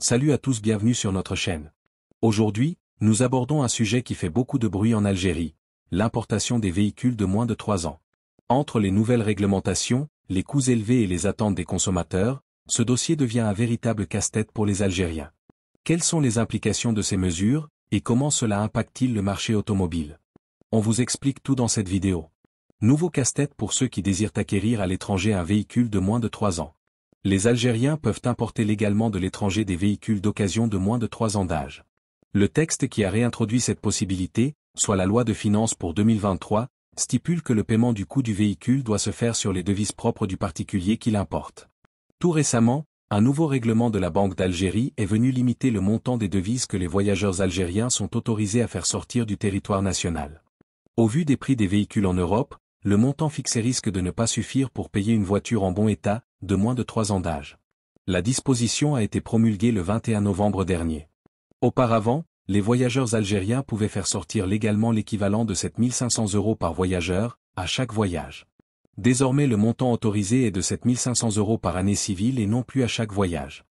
Salut à tous, bienvenue sur notre chaîne. Aujourd'hui, nous abordons un sujet qui fait beaucoup de bruit en Algérie, l'importation des véhicules de moins de 3 ans. Entre les nouvelles réglementations, les coûts élevés et les attentes des consommateurs, ce dossier devient un véritable casse-tête pour les Algériens. Quelles sont les implications de ces mesures, et comment cela impacte-t-il le marché automobile On vous explique tout dans cette vidéo. Nouveau casse-tête pour ceux qui désirent acquérir à l'étranger un véhicule de moins de 3 ans les Algériens peuvent importer légalement de l'étranger des véhicules d'occasion de moins de 3 ans d'âge. Le texte qui a réintroduit cette possibilité, soit la loi de finances pour 2023, stipule que le paiement du coût du véhicule doit se faire sur les devises propres du particulier qui l'importe. Tout récemment, un nouveau règlement de la Banque d'Algérie est venu limiter le montant des devises que les voyageurs algériens sont autorisés à faire sortir du territoire national. Au vu des prix des véhicules en Europe, le montant fixé risque de ne pas suffire pour payer une voiture en bon état, de moins de 3 ans d'âge. La disposition a été promulguée le 21 novembre dernier. Auparavant, les voyageurs algériens pouvaient faire sortir légalement l'équivalent de 7500 euros par voyageur, à chaque voyage. Désormais le montant autorisé est de 7500 euros par année civile et non plus à chaque voyage.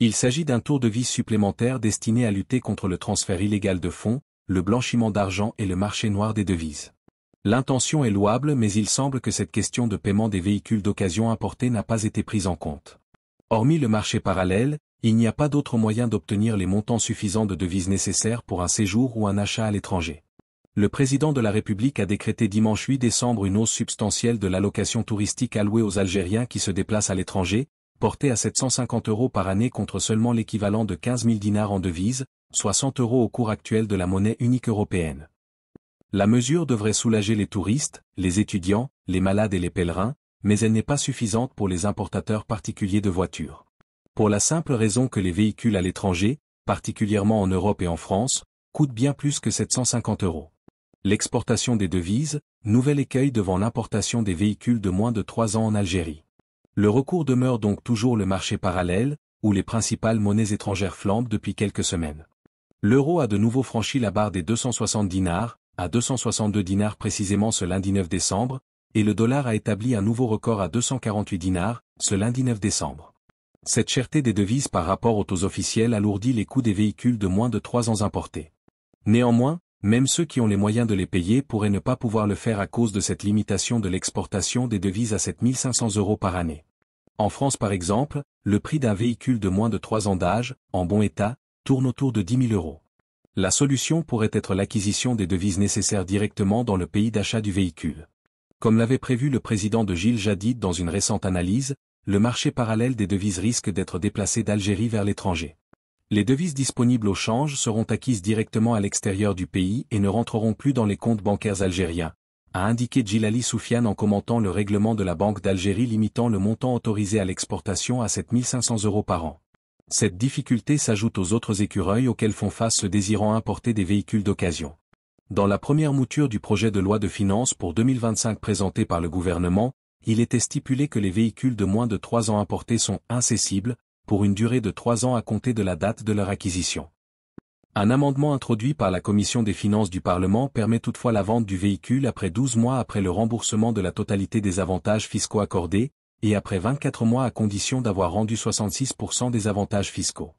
Il s'agit d'un tour de vie supplémentaire destiné à lutter contre le transfert illégal de fonds, le blanchiment d'argent et le marché noir des devises. L'intention est louable mais il semble que cette question de paiement des véhicules d'occasion importés n'a pas été prise en compte. Hormis le marché parallèle, il n'y a pas d'autre moyen d'obtenir les montants suffisants de devises nécessaires pour un séjour ou un achat à l'étranger. Le président de la République a décrété dimanche 8 décembre une hausse substantielle de l'allocation touristique allouée aux Algériens qui se déplacent à l'étranger, portée à 750 euros par année contre seulement l'équivalent de 15 000 dinars en devises, 60 euros au cours actuel de la monnaie unique européenne. La mesure devrait soulager les touristes, les étudiants, les malades et les pèlerins, mais elle n'est pas suffisante pour les importateurs particuliers de voitures. Pour la simple raison que les véhicules à l'étranger, particulièrement en Europe et en France, coûtent bien plus que 750 euros. L'exportation des devises, nouvel écueil devant l'importation des véhicules de moins de 3 ans en Algérie. Le recours demeure donc toujours le marché parallèle, où les principales monnaies étrangères flambent depuis quelques semaines. L'euro a de nouveau franchi la barre des 270 dinars, à 262 dinars précisément ce lundi 9 décembre, et le dollar a établi un nouveau record à 248 dinars, ce lundi 9 décembre. Cette cherté des devises par rapport aux taux officiels alourdit les coûts des véhicules de moins de 3 ans importés. Néanmoins, même ceux qui ont les moyens de les payer pourraient ne pas pouvoir le faire à cause de cette limitation de l'exportation des devises à 7500 euros par année. En France par exemple, le prix d'un véhicule de moins de 3 ans d'âge, en bon état, tourne autour de 10 000 euros la solution pourrait être l'acquisition des devises nécessaires directement dans le pays d'achat du véhicule. Comme l'avait prévu le président de Gilles Jadid dans une récente analyse, le marché parallèle des devises risque d'être déplacé d'Algérie vers l'étranger. Les devises disponibles au change seront acquises directement à l'extérieur du pays et ne rentreront plus dans les comptes bancaires algériens, a indiqué Djilali Soufiane en commentant le règlement de la Banque d'Algérie limitant le montant autorisé à l'exportation à 7500 euros par an. Cette difficulté s'ajoute aux autres écureuils auxquels font face ceux désirant importer des véhicules d'occasion. Dans la première mouture du projet de loi de finances pour 2025 présenté par le gouvernement, il était stipulé que les véhicules de moins de 3 ans importés sont incessibles, pour une durée de 3 ans à compter de la date de leur acquisition. Un amendement introduit par la Commission des finances du Parlement permet toutefois la vente du véhicule après 12 mois après le remboursement de la totalité des avantages fiscaux accordés, et après 24 mois à condition d'avoir rendu 66% des avantages fiscaux.